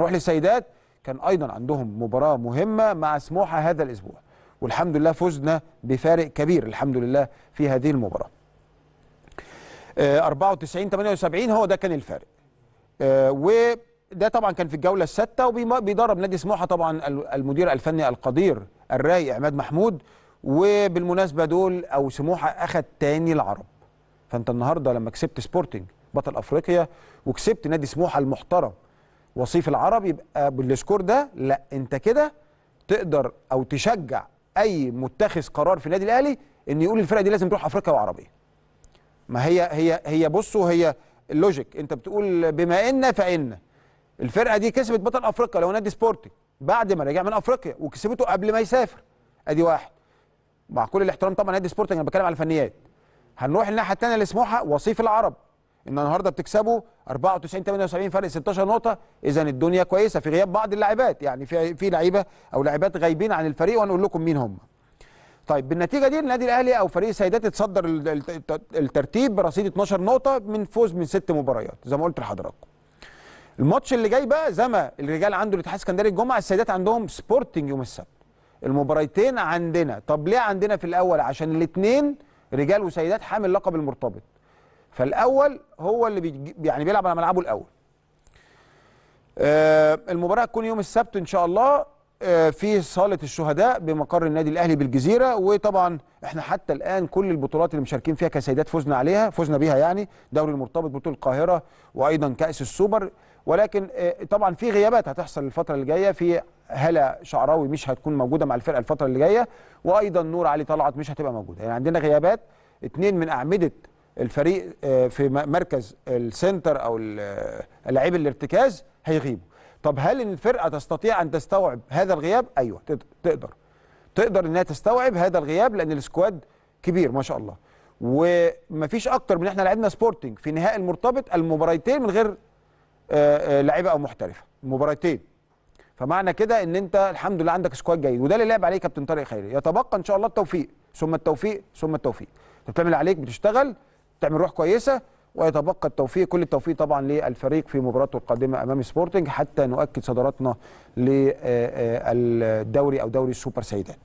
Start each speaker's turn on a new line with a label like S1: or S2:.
S1: نروح للسيدات كان ايضا عندهم مباراه مهمه مع سموحه هذا الاسبوع والحمد لله فزنا بفارق كبير الحمد لله في هذه المباراه 94 آه، 78 هو ده كان الفارق آه، وده طبعا كان في الجوله السادسه وبيدرب نادي سموحه طبعا المدير الفني القدير الراي عماد محمود وبالمناسبه دول او سموحه اخذ تاني العرب فانت النهارده لما كسبت سبورتنج بطل افريقيا وكسبت نادي سموحه المحترم وصيف العرب يبقى بالسكور ده لا انت كده تقدر او تشجع اي متخذ قرار في النادي الاهلي ان يقول الفرقه دي لازم تروح افريقيا وعربيه ما هي هي هي بصوا هي اللوجيك انت بتقول بما ان فان الفرقه دي كسبت بطل افريقيا لو نادي سبورتي بعد ما رجع من افريقيا وكسبته قبل ما يسافر ادي واحد مع كل الاحترام طبعا نادي سبورتنج انا بتكلم على الفنيات هنروح الناحيه الثانيه لسموحه وصيف العرب ان النهارده بتكسبوا 94 78 فرق 16 نقطه اذا الدنيا كويسه في غياب بعض اللاعبات يعني في في لعيبه او لاعبات غايبين عن الفريق وهنقول لكم مين هم طيب بالنتيجه دي النادي الاهلي او فريق السيدات اتصدر الترتيب برصيد 12 نقطه من فوز من ست مباريات زي ما قلت لحضراتكم الماتش اللي جاي بقى زي ما الرجال عنده الاتحاد اسكندريه الجمعه السيدات عندهم سبورتنج يوم السبت المباريتين عندنا طب ليه عندنا في الاول عشان الاثنين رجال وسيدات حامل لقب المرتبط فالاول هو اللي بيجي يعني بيلعب على ملعبه الاول آه المباراه هتكون يوم السبت ان شاء الله آه في صاله الشهداء بمقر النادي الاهلي بالجزيره وطبعا احنا حتى الان كل البطولات اللي مشاركين فيها كسيدات فزنا عليها فزنا بيها يعني دوري المرتبط بطوله القاهره وايضا كاس السوبر ولكن آه طبعا في غيابات هتحصل الفتره اللي جايه في هلا شعراوي مش هتكون موجوده مع الفرقه الفتره اللي جايه وايضا نور علي طلعت مش هتبقى موجوده يعني عندنا غيابات اثنين من اعمده الفريق آه، في مركز السنتر او اللاعب آه، الارتكاز هيغيبوا طب هل ان الفرقه تستطيع ان تستوعب هذا الغياب ايوه تقدر تقدر انها تستوعب هذا الغياب لان السكواد كبير ما شاء الله ومفيش اكتر من احنا لعبنا سبورتنج في نهائي المرتبط المباراتين من غير آه، لعيبه او محترفه المباراتين فمعنى كده ان انت الحمد لله عندك سكواد جيد وده اللي لعب عليه كابتن طارق خيري يتبقى ان شاء الله التوفيق ثم التوفيق ثم التوفيق بتعمل عليك بتشتغل تعمل روح كويسه ويتبقى التوفيق كل التوفيق طبعا للفريق في مباراته القادمه امام سبورتنج حتى نؤكد صدارتنا للدوري آه، آه، او دوري السوبر سيدات